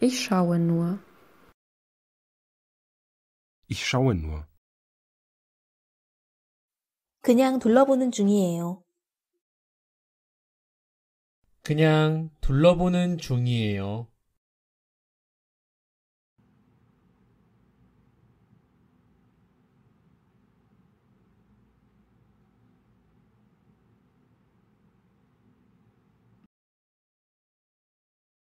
Ich schaue nur. Ich schaue nur. 그냥 둘러보는 중이에요. 그냥 둘러보는 중이에요.